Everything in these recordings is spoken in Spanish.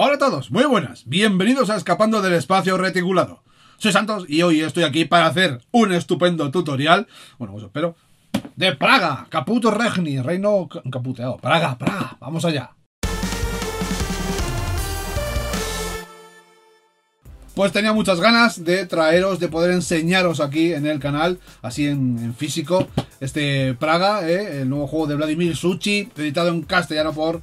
Hola a todos, muy buenas, bienvenidos a Escapando del Espacio Reticulado. Soy Santos y hoy estoy aquí para hacer un estupendo tutorial, bueno, os pues espero, de Praga, Caputo Regni, reino caputeado. Praga, Praga, vamos allá. Pues tenía muchas ganas de traeros, de poder enseñaros aquí en el canal, así en, físico, este Praga, eh, el nuevo juego de Vladimir Suchi, editado en castellano por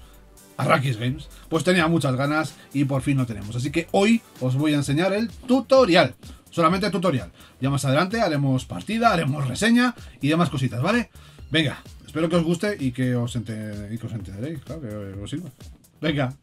Arrakis Games pues tenía muchas ganas y por fin lo tenemos. Así que hoy os voy a enseñar el tutorial. Solamente tutorial. Ya más adelante haremos partida, haremos reseña y demás cositas, ¿vale? Venga, espero que os guste y que os, entenderéis, claro, que os sirva. Venga,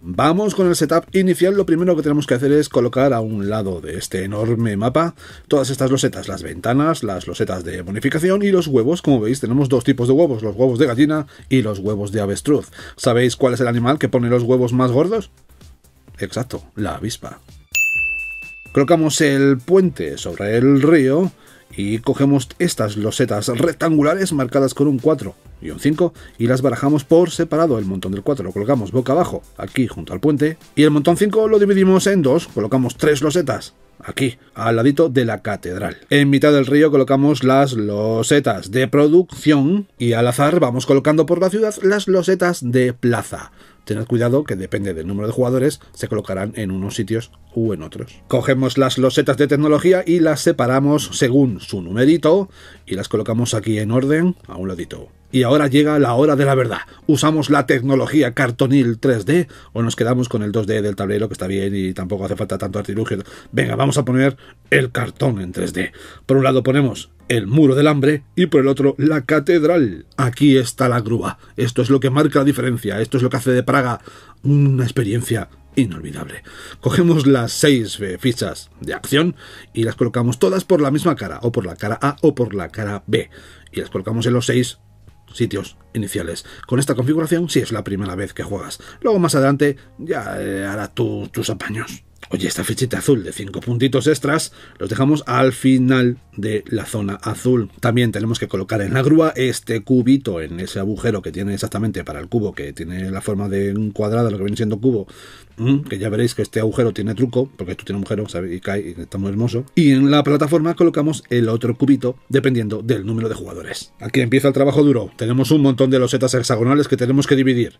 Vamos con el setup inicial, lo primero que tenemos que hacer es colocar a un lado de este enorme mapa todas estas losetas, las ventanas, las losetas de bonificación y los huevos, como veis tenemos dos tipos de huevos, los huevos de gallina y los huevos de avestruz. ¿Sabéis cuál es el animal que pone los huevos más gordos? Exacto, la avispa. Colocamos el puente sobre el río y cogemos estas losetas rectangulares marcadas con un 4 y un 5 y las barajamos por separado. El montón del 4 lo colocamos boca abajo aquí junto al puente y el montón 5 lo dividimos en dos, colocamos tres losetas aquí, al ladito de la catedral. En mitad del río colocamos las losetas de producción y al azar vamos colocando por la ciudad las losetas de plaza. Tened cuidado que depende del número de jugadores, se colocarán en unos sitios u en otros. Cogemos las losetas de tecnología y las separamos según su numerito y las colocamos aquí en orden a un ladito. Y ahora llega la hora de la verdad. ¿Usamos la tecnología cartonil 3D o nos quedamos con el 2D del tablero que está bien y tampoco hace falta tanto artilugio? Venga, vamos a poner el cartón en 3D. Por un lado ponemos el muro del hambre y por el otro la catedral. Aquí está la grúa. Esto es lo que marca la diferencia. Esto es lo que hace de Praga una experiencia inolvidable. Cogemos las seis fichas de acción y las colocamos todas por la misma cara, o por la cara A o por la cara B, y las colocamos en los seis sitios iniciales. Con esta configuración si es la primera vez que juegas. Luego más adelante ya eh, hará tus apaños. Oye, esta fichita azul de 5 puntitos extras los dejamos al final de la zona azul. También tenemos que colocar en la grúa este cubito en ese agujero que tiene exactamente para el cubo, que tiene la forma de un cuadrado, lo que viene siendo cubo. que ya veréis que este agujero tiene truco, porque esto tiene un agujero ¿sabes? y cae y está muy hermoso. Y en la plataforma colocamos el otro cubito, dependiendo del número de jugadores. Aquí empieza el trabajo duro. Tenemos un montón de losetas hexagonales que tenemos que dividir,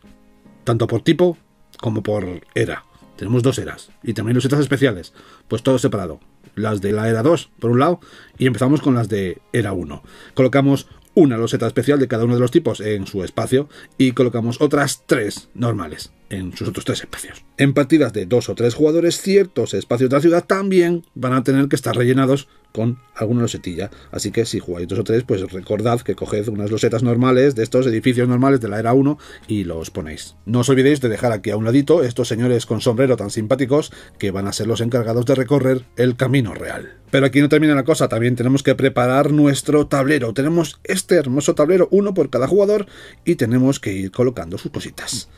tanto por tipo como por era. Tenemos dos eras y también losetas especiales, pues todo separado. Las de la era 2, por un lado, y empezamos con las de era 1. Colocamos una loseta especial de cada uno de los tipos en su espacio y colocamos otras tres normales en sus otros tres espacios. En partidas de dos o tres jugadores, ciertos espacios de la ciudad también van a tener que estar rellenados con alguna losetilla. Así que si jugáis dos o tres, pues recordad que coged unas losetas normales de estos edificios normales de la era 1 y los ponéis. No os olvidéis de dejar aquí a un ladito estos señores con sombrero tan simpáticos que van a ser los encargados de recorrer el camino real. Pero aquí no termina la cosa, también tenemos que preparar nuestro tablero. Tenemos este hermoso tablero, uno por cada jugador, y tenemos que ir colocando sus cositas.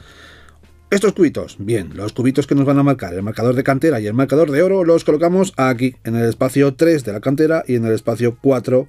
Estos cubitos, bien, los cubitos que nos van a marcar el marcador de cantera y el marcador de oro los colocamos aquí, en el espacio 3 de la cantera y en el espacio 4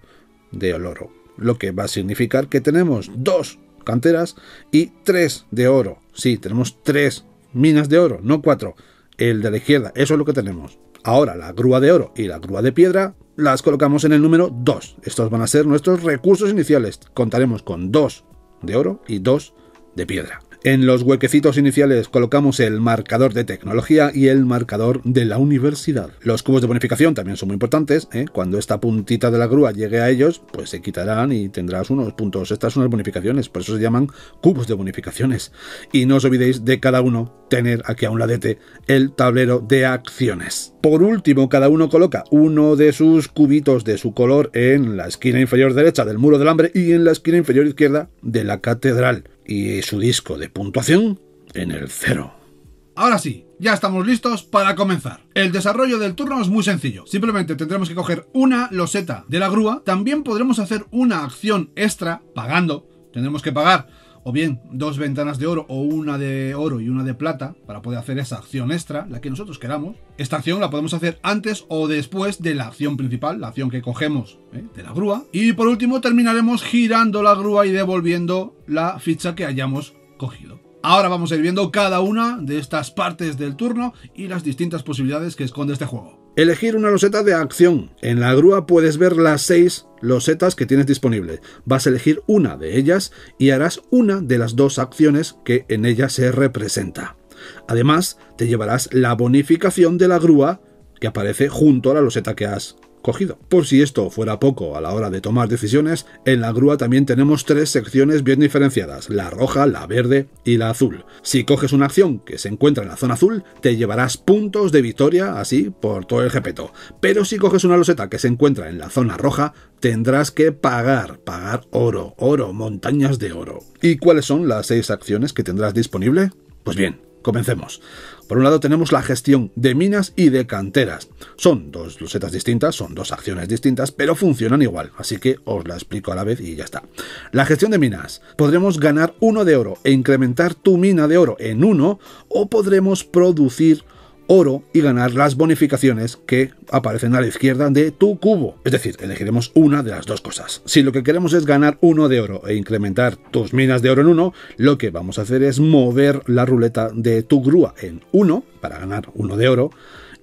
del oro. Lo que va a significar que tenemos dos canteras y tres de oro. Sí, tenemos tres minas de oro, no cuatro. El de la izquierda, eso es lo que tenemos. Ahora, la grúa de oro y la grúa de piedra las colocamos en el número 2. Estos van a ser nuestros recursos iniciales. Contaremos con dos de oro y dos de piedra. En los huequecitos iniciales colocamos el marcador de tecnología y el marcador de la universidad. Los cubos de bonificación también son muy importantes. ¿eh? Cuando esta puntita de la grúa llegue a ellos, pues se quitarán y tendrás unos puntos. Estas son las bonificaciones, por eso se llaman cubos de bonificaciones. Y no os olvidéis de cada uno tener aquí a un ladete el tablero de acciones. Por último, cada uno coloca uno de sus cubitos de su color en la esquina inferior derecha del muro del hambre y en la esquina inferior izquierda de la catedral y su disco de puntuación en el cero. Ahora sí, ya estamos listos para comenzar. El desarrollo del turno es muy sencillo. Simplemente tendremos que coger una loseta de la grúa. También podremos hacer una acción extra pagando. Tendremos que pagar o bien dos ventanas de oro o una de oro y una de plata para poder hacer esa acción extra, la que nosotros queramos. Esta acción la podemos hacer antes o después de la acción principal, la acción que cogemos ¿eh? de la grúa. Y por último terminaremos girando la grúa y devolviendo la ficha que hayamos cogido. Ahora vamos a ir viendo cada una de estas partes del turno y las distintas posibilidades que esconde este juego. Elegir una loseta de acción. En la grúa puedes ver las seis losetas que tienes disponibles. Vas a elegir una de ellas y harás una de las dos acciones que en ella se representa. Además, te llevarás la bonificación de la grúa que aparece junto a la loseta que has cogido. Por si esto fuera poco a la hora de tomar decisiones, en la grúa también tenemos tres secciones bien diferenciadas, la roja, la verde y la azul. Si coges una acción que se encuentra en la zona azul, te llevarás puntos de victoria así por todo el jepeto. Pero si coges una loseta que se encuentra en la zona roja, tendrás que pagar, pagar oro, oro, montañas de oro. ¿Y cuáles son las seis acciones que tendrás disponible? Pues bien, comencemos. Por un lado tenemos la gestión de minas y de canteras. Son dos lucetas distintas, son dos acciones distintas, pero funcionan igual, así que os la explico a la vez y ya está. La gestión de minas. Podremos ganar uno de oro e incrementar tu mina de oro en uno o podremos producir oro y ganar las bonificaciones que aparecen a la izquierda de tu cubo. Es decir, elegiremos una de las dos cosas. Si lo que queremos es ganar uno de oro e incrementar tus minas de oro en uno, lo que vamos a hacer es mover la ruleta de tu grúa en uno para ganar uno de oro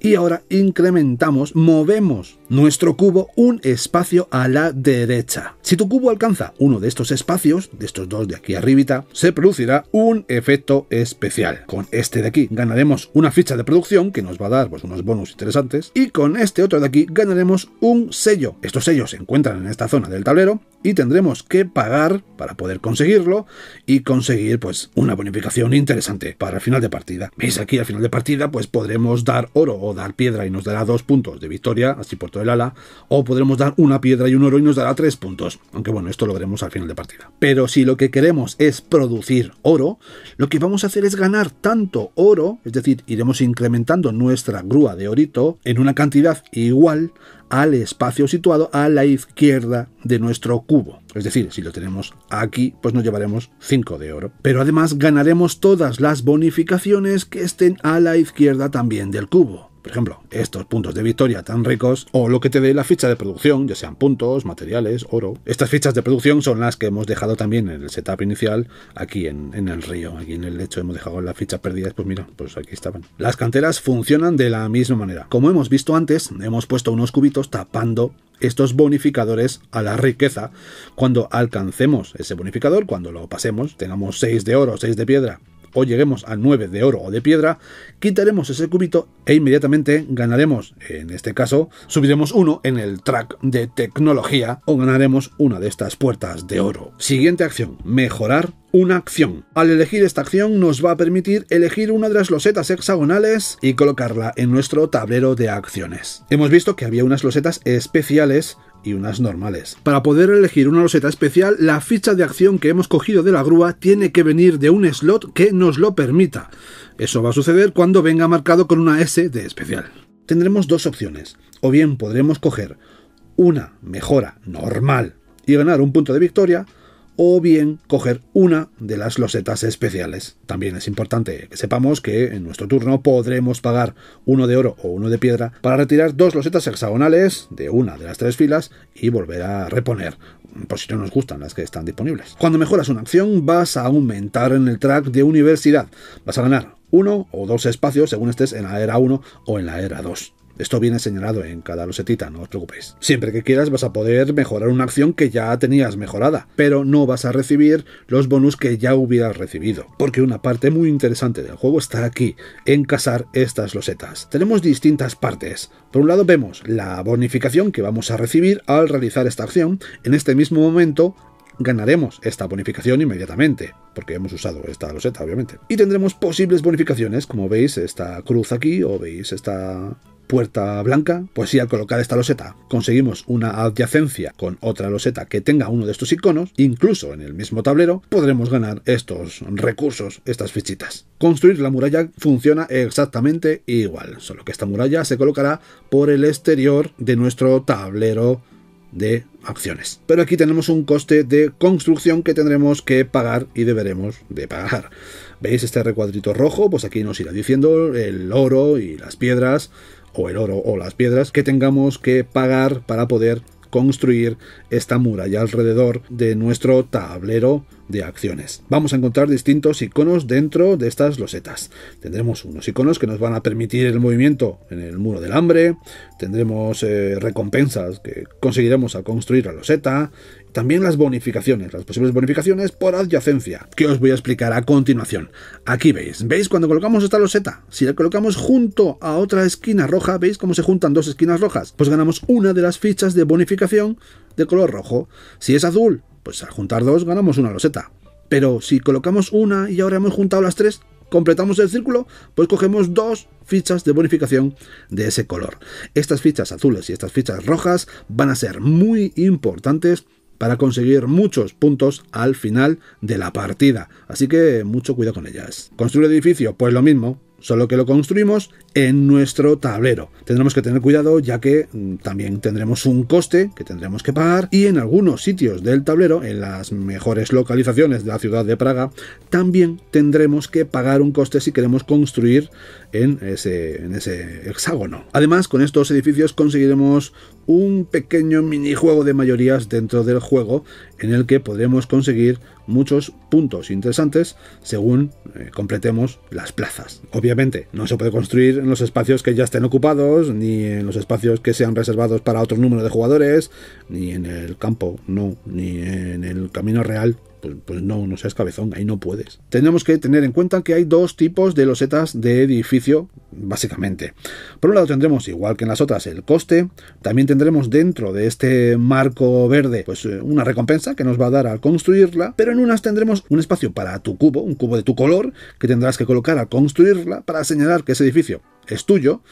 y ahora incrementamos, movemos nuestro cubo un espacio a la derecha. Si tu cubo alcanza uno de estos espacios, de estos dos de aquí arribita, se producirá un efecto especial. Con este de aquí ganaremos una ficha de producción que nos va a dar pues, unos bonus interesantes y con este otro de aquí ganaremos un sello. Estos sellos se encuentran en esta zona del tablero y tendremos que pagar para poder conseguirlo y conseguir pues una bonificación interesante para el final de partida. ¿Veis aquí al final de partida pues podremos dar oro dar piedra y nos dará dos puntos de victoria, así por todo el ala, o podremos dar una piedra y un oro y nos dará tres puntos. Aunque bueno, esto lo veremos al final de partida. Pero si lo que queremos es producir oro, lo que vamos a hacer es ganar tanto oro, es decir, iremos incrementando nuestra grúa de orito en una cantidad igual al espacio situado a la izquierda de nuestro cubo. Es decir, si lo tenemos aquí, pues nos llevaremos 5 de oro. Pero además ganaremos todas las bonificaciones que estén a la izquierda también del cubo. Por ejemplo, estos puntos de victoria tan ricos o lo que te dé la ficha de producción, ya sean puntos, materiales, oro. Estas fichas de producción son las que hemos dejado también en el setup inicial, aquí en, el río, aquí en el lecho hemos dejado las fichas perdidas, pues mira, pues aquí estaban. Las canteras funcionan de la misma manera. Como hemos visto antes, hemos puesto unos cubitos tapando estos bonificadores a la riqueza. Cuando alcancemos ese bonificador, cuando lo pasemos, tengamos 6 de oro, 6 de piedra o lleguemos a 9 de oro o de piedra, quitaremos ese cubito e inmediatamente ganaremos, en este caso, subiremos uno en el track de tecnología o ganaremos una de estas puertas de oro. Siguiente acción, mejorar una acción. Al elegir esta acción nos va a permitir elegir una de las losetas hexagonales y colocarla en nuestro tablero de acciones. Hemos visto que había unas losetas especiales y unas normales. Para poder elegir una roseta especial, la ficha de acción que hemos cogido de la grúa tiene que venir de un slot que nos lo permita. Eso va a suceder cuando venga marcado con una S de especial. Tendremos dos opciones, o bien podremos coger una mejora normal y ganar un punto de victoria, o bien coger una de las losetas especiales. También es importante que sepamos que en nuestro turno podremos pagar uno de oro o uno de piedra para retirar dos losetas hexagonales de una de las tres filas y volver a reponer por si no nos gustan las que están disponibles. Cuando mejoras una acción vas a aumentar en el track de universidad. Vas a ganar uno o dos espacios según estés en la era 1 o en la era 2. Esto viene señalado en cada losetita, no os preocupéis. Siempre que quieras vas a poder mejorar una acción que ya tenías mejorada, pero no vas a recibir los bonus que ya hubieras recibido, porque una parte muy interesante del juego está aquí, en casar estas losetas. Tenemos distintas partes. Por un lado vemos la bonificación que vamos a recibir al realizar esta acción. En este mismo momento ganaremos esta bonificación inmediatamente, porque hemos usado esta loseta, obviamente. Y tendremos posibles bonificaciones, como veis esta cruz aquí, o veis esta puerta blanca, pues si al colocar esta loseta conseguimos una adyacencia con otra loseta que tenga uno de estos iconos, incluso en el mismo tablero, podremos ganar estos recursos, estas fichitas. Construir la muralla funciona exactamente igual, solo que esta muralla se colocará por el exterior de nuestro tablero de acciones. Pero aquí tenemos un coste de construcción que tendremos que pagar y deberemos de pagar. ¿Veis este recuadrito rojo? Pues aquí nos irá diciendo el oro y las piedras o el oro o las piedras que tengamos que pagar para poder construir esta muralla alrededor de nuestro tablero de acciones. Vamos a encontrar distintos iconos dentro de estas losetas. Tendremos unos iconos que nos van a permitir el movimiento en el muro del hambre, tendremos eh, recompensas que conseguiremos al construir la loseta, también las bonificaciones, las posibles bonificaciones por adyacencia, que os voy a explicar a continuación. Aquí veis, ¿veis cuando colocamos esta loseta? Si la colocamos junto a otra esquina roja, ¿veis cómo se juntan dos esquinas rojas? Pues ganamos una de las fichas de bonificación de color rojo. Si es azul, pues al juntar dos ganamos una roseta, Pero si colocamos una y ahora hemos juntado las tres, completamos el círculo, pues cogemos dos fichas de bonificación de ese color. Estas fichas azules y estas fichas rojas van a ser muy importantes para conseguir muchos puntos al final de la partida. Así que mucho cuidado con ellas. Construir edificio, pues lo mismo solo que lo construimos en nuestro tablero. Tendremos que tener cuidado ya que mm, también tendremos un coste que tendremos que pagar y en algunos sitios del tablero, en las mejores localizaciones de la ciudad de Praga, también tendremos que pagar un coste si queremos construir en ese, hexágono. Además, con estos edificios conseguiremos un pequeño minijuego de mayorías dentro del juego en el que podremos conseguir muchos puntos interesantes según eh, completemos las plazas. Obviamente, no se puede construir en los espacios que ya estén ocupados, ni en los espacios que sean reservados para otro número de jugadores, ni en el campo, no, ni en el camino real pues, pues, no, no seas cabezón, ahí no puedes. Tenemos que tener en cuenta que hay dos tipos de losetas de edificio, básicamente. Por un lado tendremos, igual que en las otras, el coste, también tendremos dentro de este marco verde, pues eh, una recompensa que nos va a dar al construirla, pero en unas tendremos un espacio para tu cubo, un cubo de tu color, que tendrás que colocar al construirla para señalar que ese edificio es tuyo.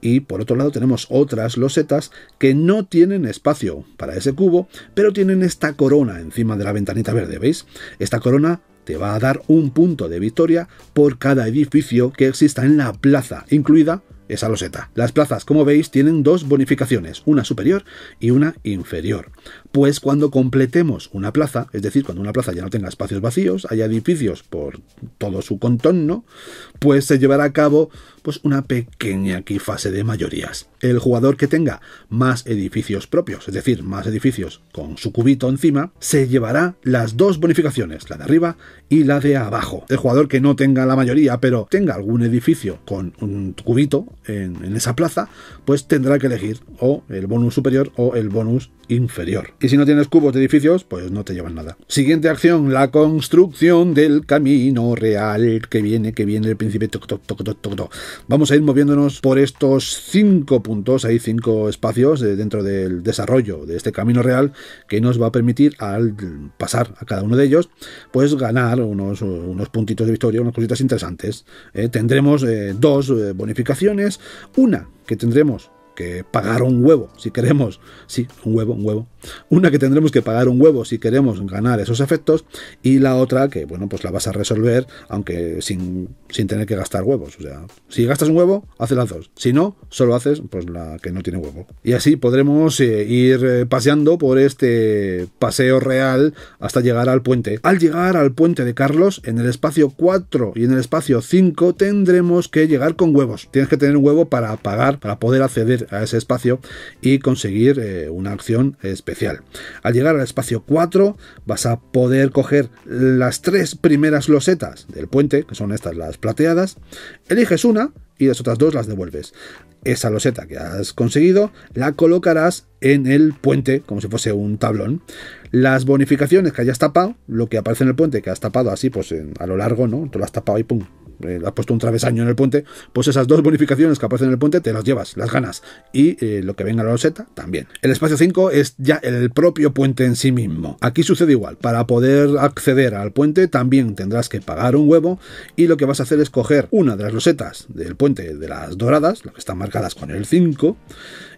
Y por otro lado tenemos otras losetas que no tienen espacio para ese cubo, pero tienen esta corona encima de la ventanita verde, ¿veis? Esta corona te va a dar un punto de victoria por cada edificio que exista en la plaza, incluida esa loseta. Las plazas, como veis, tienen dos bonificaciones, una superior y una inferior pues cuando completemos una plaza, es decir, cuando una plaza ya no tenga espacios vacíos, haya edificios por todo su contorno, pues se llevará a cabo pues una pequeña aquí fase de mayorías. El jugador que tenga más edificios propios, es decir, más edificios con su cubito encima, se llevará las dos bonificaciones, la de arriba y la de abajo. El jugador que no tenga la mayoría, pero tenga algún edificio con un cubito en, en esa plaza, pues tendrá que elegir o el bonus superior o el bonus inferior. Y si no tienes cubos de edificios, pues no te llevan nada. Siguiente acción, la construcción del camino real. Que viene, que viene el príncipe. Vamos a ir moviéndonos por estos cinco puntos. Hay cinco espacios eh, dentro del desarrollo de este camino real que nos va a permitir al pasar a cada uno de ellos, pues ganar unos, unos puntitos de victoria, unas cositas interesantes. Eh, tendremos eh, dos bonificaciones. Una que tendremos que pagar un huevo, si queremos. Sí, un huevo, un huevo una que tendremos que pagar un huevo si queremos ganar esos efectos y la otra que, bueno, pues la vas a resolver aunque sin, tener que gastar huevos. O sea, si gastas un huevo, haces las dos. Si no, solo haces pues la que no tiene huevo. Y así podremos eh, ir eh, paseando por este paseo real hasta llegar al puente. Al llegar al puente de Carlos, en el espacio 4 y en el espacio 5 tendremos que llegar con huevos. Tienes que tener un huevo para pagar, para poder acceder a ese espacio y conseguir eh, una acción especial al llegar al espacio 4 vas a poder coger las tres primeras losetas del puente, que son estas las plateadas, eliges una y las otras dos las devuelves. Esa loseta que has conseguido la colocarás en el puente, como si fuese un tablón. Las bonificaciones que hayas tapado, lo que aparece en el puente que has tapado así, pues a lo largo, ¿no? Tú lo has tapado y pum, eh, has puesto un travesaño en el puente, pues esas dos bonificaciones que aparecen en el puente te las llevas, las ganas. Y eh, lo que venga a la roseta también. El espacio 5 es ya el propio puente en sí mismo. Aquí sucede igual. Para poder acceder al puente también tendrás que pagar un huevo y lo que vas a hacer es coger una de las rosetas del puente de las doradas, las que están marcadas con el 5,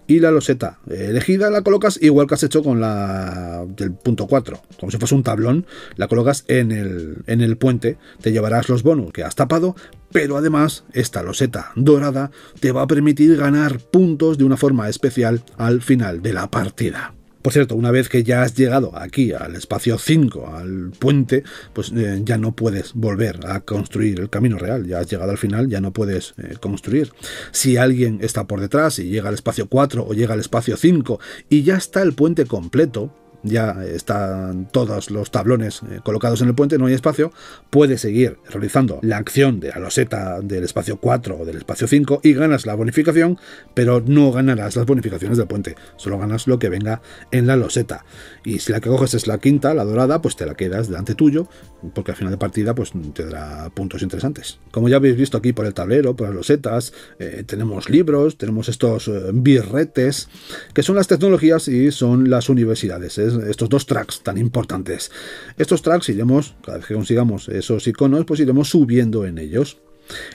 y la loseta elegida la colocas igual que has hecho con la del punto 4, como si fuese un tablón, la colocas en el, puente, te llevarás los bonus que has tapado, pero además esta loseta dorada te va a permitir ganar puntos de una forma especial al final de la partida. Por cierto, una vez que ya has llegado aquí al espacio 5, al puente, pues eh, ya no puedes volver a construir el camino real. Ya has llegado al final, ya no puedes eh, construir. Si alguien está por detrás y llega al espacio 4 o llega al espacio 5 y ya está el puente completo, ya están todos los tablones eh, colocados en el puente, no hay espacio, puedes seguir realizando la acción de la loseta del espacio 4 o del espacio 5 y ganas la bonificación, pero no ganarás las bonificaciones del puente, solo ganas lo que venga en la loseta. Y si la que coges es la quinta, la dorada, pues te la quedas delante tuyo, porque al final de partida pues te dará puntos interesantes. Como ya habéis visto aquí por el tablero, por las losetas, eh, tenemos libros, tenemos estos eh, birretes, que son las tecnologías y son las universidades estos dos tracks tan importantes. Estos tracks iremos, cada vez que consigamos esos iconos, pues iremos subiendo en ellos.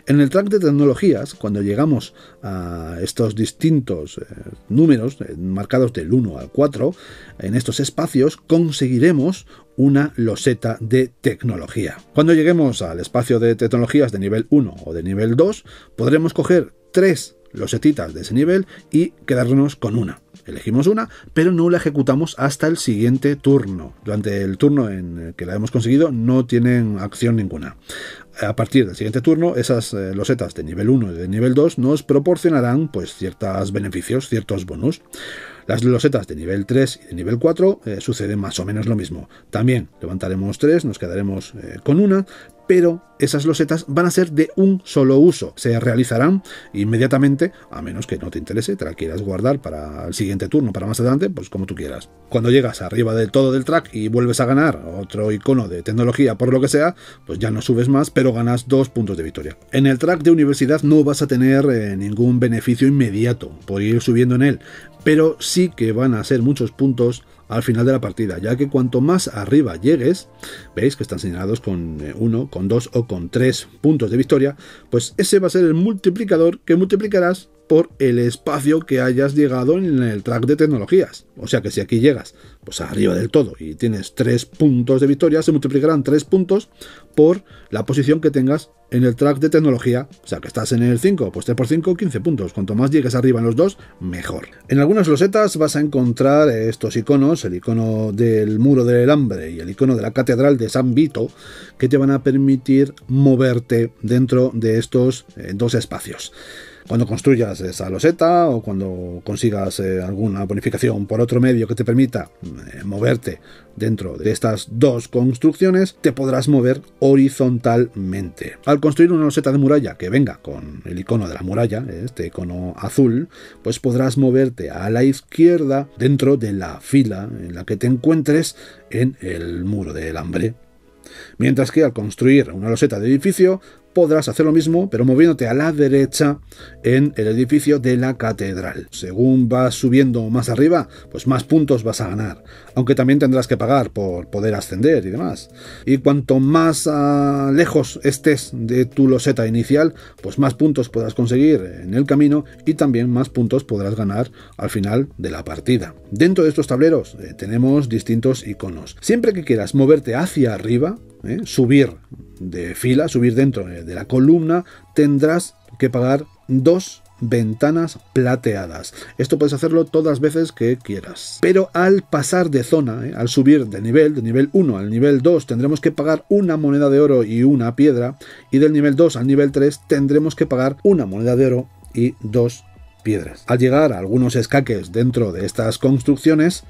En el track de tecnologías, cuando llegamos a estos distintos eh, números eh, marcados del 1 al 4, en estos espacios conseguiremos una loseta de tecnología. Cuando lleguemos al espacio de tecnologías de nivel 1 o de nivel 2, podremos coger tres losetitas de ese nivel y quedarnos con una. Elegimos una, pero no la ejecutamos hasta el siguiente turno. Durante el turno en eh, que la hemos conseguido no tienen acción ninguna. A partir del siguiente turno, esas eh, losetas de nivel 1 y de nivel 2 nos proporcionarán pues ciertos beneficios, ciertos bonus. Las losetas de nivel 3 y de nivel 4 eh, suceden más o menos lo mismo. También levantaremos 3, nos quedaremos con una, pero esas losetas van a ser de un solo uso. Se realizarán inmediatamente, a menos que no te interese, te la quieras guardar para el siguiente turno, para más adelante, pues como tú quieras. Cuando llegas arriba del todo del track y vuelves a ganar otro icono de tecnología por lo que sea, pues ya no subes más, pero ganas dos puntos de victoria. En el track de universidad no vas a tener eh, ningún beneficio inmediato por ir subiendo en él, pero sí que van a ser muchos puntos al final de la partida, ya que cuanto más arriba llegues, veis que están señalados con 1, eh, con 2 o con 3 puntos de victoria, pues ese va a ser el multiplicador que multiplicarás por el espacio que hayas llegado en el track de tecnologías. O sea que si aquí llegas pues arriba del todo y tienes 3 puntos de victoria, se multiplicarán 3 puntos por la posición que tengas en el track de tecnología. O sea que estás en el 5, pues 3 por 5, 15 puntos. Cuanto más llegues arriba en los dos, mejor. En algunas losetas vas a encontrar estos iconos, el icono del muro del hambre y el icono de la catedral de San Vito, que te van a permitir moverte dentro de estos eh, dos espacios cuando construyas esa loseta o cuando consigas eh, alguna bonificación por otro medio que te permita eh, moverte dentro de estas dos construcciones, te podrás mover horizontalmente. Al construir una loseta de muralla que venga con el icono de la muralla, eh, este icono azul, pues podrás moverte a la izquierda dentro de la fila en la que te encuentres en el muro del hambre. Mientras que al construir una loseta de edificio, podrás hacer lo mismo, pero moviéndote a la derecha en el edificio de la catedral. Según vas subiendo más arriba, pues más puntos vas a ganar, aunque también tendrás que pagar por poder ascender y demás. Y cuanto más ah, lejos estés de tu loseta inicial, pues más puntos podrás conseguir en el camino y también más puntos podrás ganar al final de la partida. Dentro de estos tableros eh, tenemos distintos iconos. Siempre que quieras moverte hacia arriba, eh, subir de fila, subir dentro de la columna, tendrás que pagar dos ventanas plateadas. Esto puedes hacerlo todas veces que quieras. Pero al pasar de zona, eh, al subir de nivel, de nivel 1 al nivel 2, tendremos que pagar una moneda de oro y una piedra. Y del nivel 2 al nivel 3 tendremos que pagar una moneda de oro y dos piedras. Al llegar a algunos escaques dentro de estas construcciones,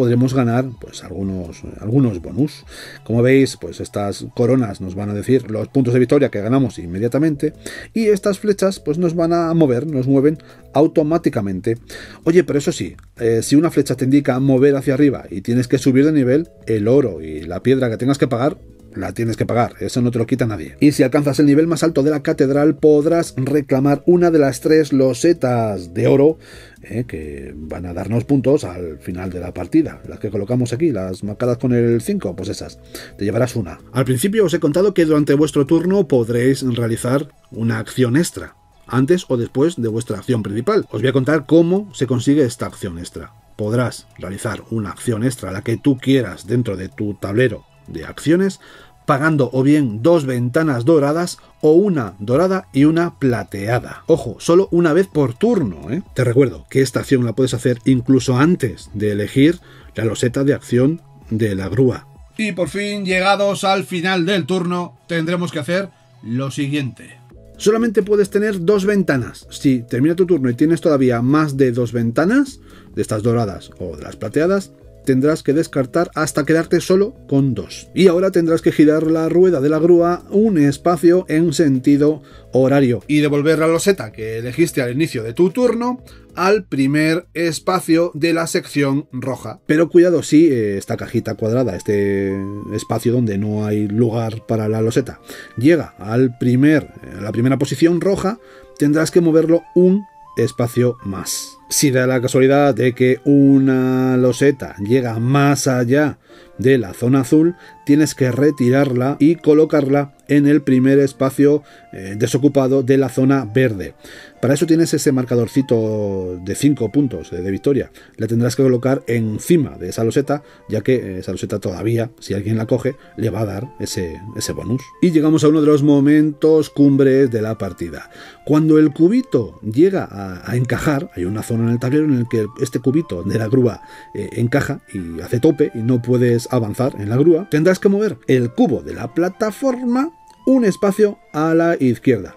podremos ganar pues algunos, algunos bonus. Como veis, pues estas coronas nos van a decir los puntos de victoria que ganamos inmediatamente y estas flechas pues nos van a mover, nos mueven automáticamente. Oye, pero eso sí, eh, si una flecha te indica mover hacia arriba y tienes que subir de nivel, el oro y la piedra que tengas que pagar la tienes que pagar, eso no te lo quita nadie. Y si alcanzas el nivel más alto de la catedral, podrás reclamar una de las tres losetas de oro eh, que van a darnos puntos al final de la partida. Las que colocamos aquí, las marcadas con el 5, pues esas. Te llevarás una. Al principio os he contado que durante vuestro turno podréis realizar una acción extra, antes o después de vuestra acción principal. Os voy a contar cómo se consigue esta acción extra podrás realizar una acción extra, la que tú quieras, dentro de tu tablero de acciones, pagando o bien dos ventanas doradas o una dorada y una plateada. Ojo, solo una vez por turno. ¿eh? Te recuerdo que esta acción la puedes hacer incluso antes de elegir la loseta de acción de la grúa. Y por fin, llegados al final del turno, tendremos que hacer lo siguiente. Solamente puedes tener dos ventanas. Si termina tu turno y tienes todavía más de dos ventanas, de estas doradas o de las plateadas, tendrás que descartar hasta quedarte solo con dos. Y ahora tendrás que girar la rueda de la grúa un espacio en sentido horario. Y devolver la loseta que elegiste al inicio de tu turno al primer espacio de la sección roja. Pero cuidado si eh, esta cajita cuadrada, este espacio donde no hay lugar para la loseta, llega al primer, a la primera posición roja, tendrás que moverlo un espacio más. Si da la casualidad de que una loseta llega más allá de la zona azul, tienes que retirarla y colocarla en el primer espacio eh, desocupado de la zona verde. Para eso tienes ese marcadorcito de 5 puntos de victoria. La tendrás que colocar encima de esa loseta, ya que eh, esa loseta todavía, si alguien la coge, le va a dar ese, bonus. Y llegamos a uno de los momentos cumbres de la partida. Cuando el cubito llega a, encajar, hay una zona en el tablero en el que este cubito de la grúa eh, encaja y hace tope y no puedes avanzar en la grúa, tendrás que mover el cubo de la plataforma un espacio a la izquierda.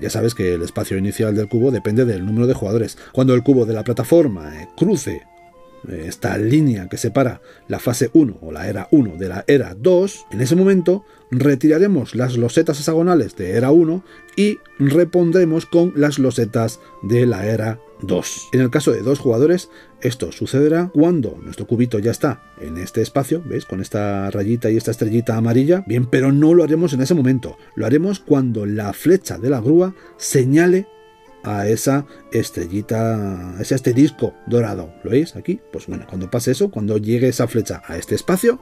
Ya sabes que el espacio inicial del cubo depende del número de jugadores. Cuando el cubo de la plataforma eh, cruce eh, esta línea que separa la fase 1 o la era 1 de la era 2, en ese momento retiraremos las losetas hexagonales de era 1 y repondremos con las losetas de la era 2. En el caso de dos jugadores, esto sucederá cuando nuestro cubito ya está en este espacio, ¿veis? Con esta rayita y esta estrellita amarilla. Bien, pero no lo haremos en ese momento. Lo haremos cuando la flecha de la grúa señale a esa estrellita, a este disco dorado. ¿Lo veis aquí? Pues bueno, cuando pase eso, cuando llegue esa flecha a este espacio,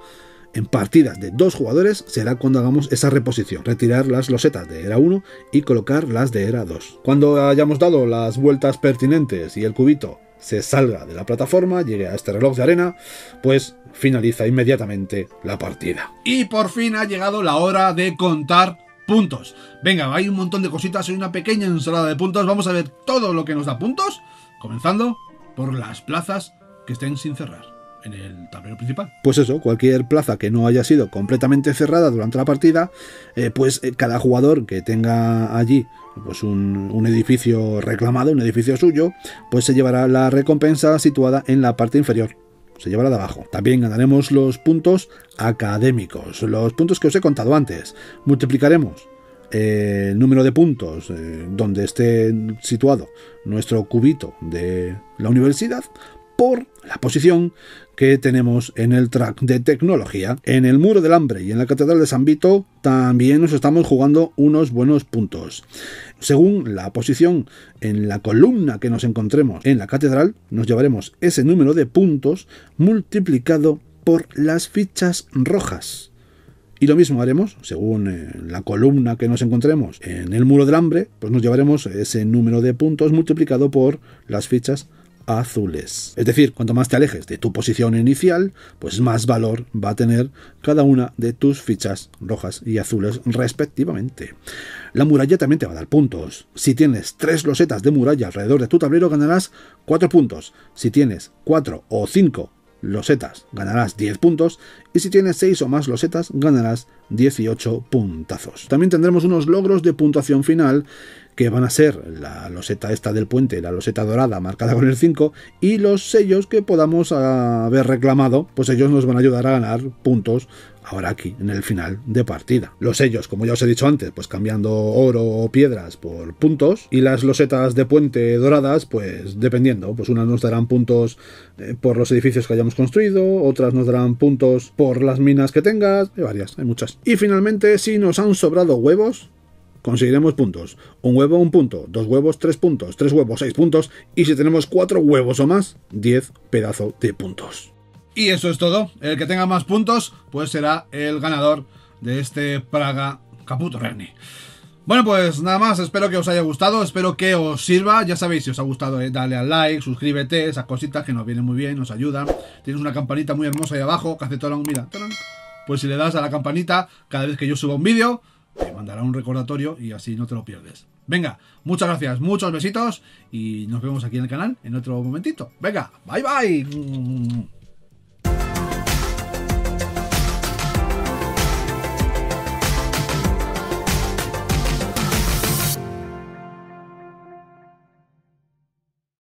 en partidas de dos jugadores será cuando hagamos esa reposición, retirar las losetas de era 1 y colocar las de era 2. Cuando hayamos dado las vueltas pertinentes y el cubito se salga de la plataforma, llegue a este reloj de arena, pues finaliza inmediatamente la partida. Y por fin ha llegado la hora de contar puntos. Venga, hay un montón de cositas, hay una pequeña ensalada de puntos, vamos a ver todo lo que nos da puntos, comenzando por las plazas que estén sin cerrar en el tablero principal. Pues eso, cualquier plaza que no haya sido completamente cerrada durante la partida, eh, pues eh, cada jugador que tenga allí pues un, edificio reclamado, un edificio suyo, pues se llevará la recompensa situada en la parte inferior. Se llevará de abajo. También ganaremos los puntos académicos, los puntos que os he contado antes. Multiplicaremos eh, el número de puntos donde esté situado nuestro cubito de la universidad por la posición que tenemos en el track de tecnología. En el muro del hambre y en la catedral de San Vito también nos estamos jugando unos buenos puntos. Según la posición en la columna que nos encontremos en la catedral, nos llevaremos ese número de puntos multiplicado por las fichas rojas. Y lo mismo haremos, según eh, la columna que nos encontremos en el muro del hambre, pues nos llevaremos ese número de puntos multiplicado por las fichas azules. Es decir, cuanto más te alejes de tu posición inicial, pues más valor va a tener cada una de tus fichas rojas y azules respectivamente. La muralla también te va a dar puntos. Si tienes tres losetas de muralla alrededor de tu tablero, ganarás cuatro puntos. Si tienes cuatro o cinco losetas, ganarás 10 puntos y si tienes 6 o más losetas ganarás 18 puntazos. También tendremos unos logros de puntuación final que van a ser la loseta esta del puente, la loseta dorada marcada con el 5 y los sellos que podamos haber reclamado, pues ellos nos van a ayudar a ganar puntos ahora aquí en el final de partida. Los sellos, como ya os he dicho antes, pues cambiando oro o piedras por puntos y las losetas de puente doradas, pues dependiendo, pues unas nos darán puntos eh, por los edificios que hayamos construido, otras nos darán puntos por por las minas que tengas, hay varias, hay muchas. Y finalmente, si nos han sobrado huevos, conseguiremos puntos. Un huevo, un punto. Dos huevos, tres puntos. Tres huevos, seis puntos. Y si tenemos cuatro huevos o más, diez pedazos de puntos. Y eso es todo. El que tenga más puntos, pues será el ganador de este Praga Caputo Reni. Bueno, pues nada más, espero que os haya gustado, espero que os sirva. Ya sabéis, si os ha gustado, eh, dale al like, suscríbete, esas cositas que nos vienen muy bien, nos ayudan. Tienes una campanita muy hermosa ahí abajo, que hace toda la Pues si le das a la campanita, cada vez que yo suba un vídeo, te mandará un recordatorio y así no te lo pierdes. Venga, muchas gracias, muchos besitos y nos vemos aquí en el canal en otro momentito. Venga, bye bye.